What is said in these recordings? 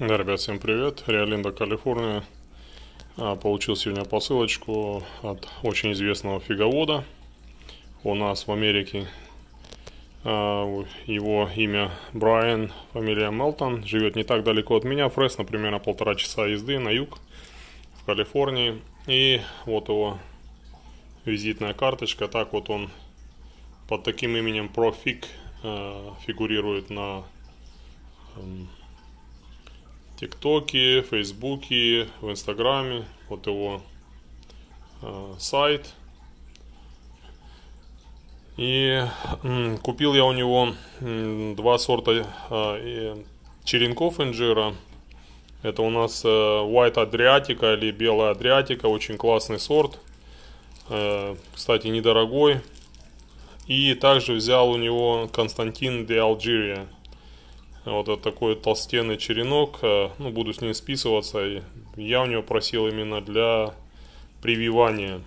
Да, ребят, всем привет. Реалинда, Калифорния. А, получил сегодня посылочку от очень известного фиговода у нас в Америке. А, его имя Брайан, фамилия Мелтон. Живет не так далеко от меня, Фрес, например, на полтора часа езды на юг в Калифорнии. И вот его визитная карточка. Так вот он под таким именем Профик а, фигурирует на ТикТоке, Фейсбуке, в Инстаграме. Вот его э, сайт. И э, купил я у него э, два сорта э, черенков инжира. Это у нас э, White Adriatica или Белая Адриатика. Очень классный сорт. Э, кстати, недорогой. И также взял у него Константин де Алжирия. Вот такой толстенный черенок. Э, ну, буду с ним списываться. я у него просил именно для прививания.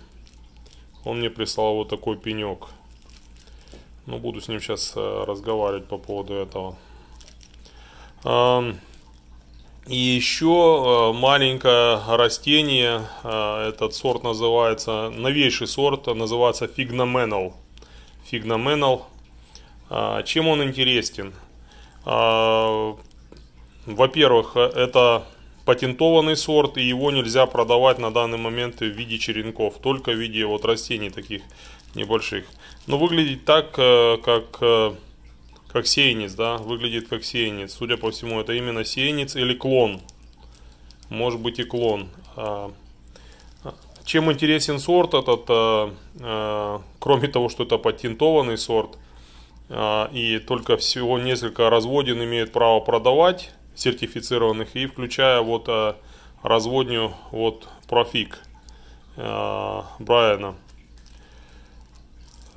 Он мне прислал вот такой пенек. Ну, буду с ним сейчас э, разговаривать по поводу этого. И еще э, маленькое растение, этот сорт называется, новейший сорт, называется фигноменал. Фигноменал. Чем он интересен? А, во-первых, э, это патентованный сорт, и его нельзя продавать на данный момент в виде черенков, только в виде вот растений таких небольших. Но выглядит так, э, как, э, как сеянец, да, выглядит как сеянец. Судя по всему, это именно сеянец или клон. Может быть и клон. А, а, чем интересен сорт этот, кроме того, что это патентованный сорт – а, и только всего несколько разводин имеют право продавать сертифицированных и включая вот э, разводню вот профик э, Брайана.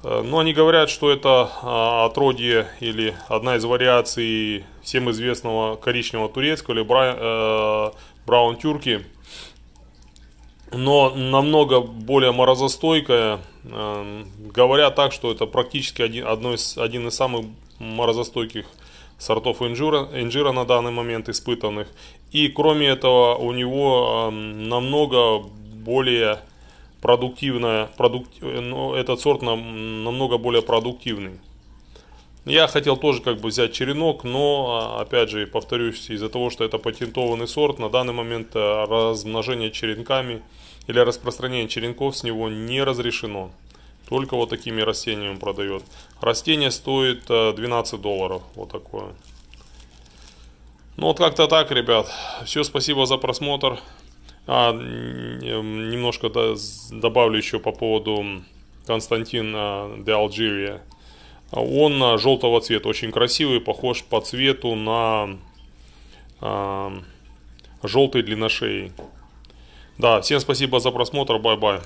Э, но они говорят, что это а, отродье или одна из вариаций всем известного коричневого турецкого или бра... браун тюрки но намного более морозостойкая. Э, говоря так, что это практически один, одно из, один из самых морозостойких сортов инжира, инжира на данный момент испытанных. И кроме этого у него эм, намного более продуктивная, продук, э, этот сорт нам намного более продуктивный. Я хотел тоже как бы взять черенок, но, а, опять же, повторюсь, из-за того, что это патентованный сорт, на данный момент а, размножение черенками или распространение черенков с него не разрешено. Только вот такими растениями продает. Растение стоит 12 а, долларов, вот такое. Ну вот как-то так, ребят. Все, спасибо за просмотр. А, немножко добавлю еще по поводу Константина де Алжирия. А он желтого цвета, очень красивый, похож по цвету на э, а, желтый длинношей. Да, всем спасибо за просмотр, бай-бай.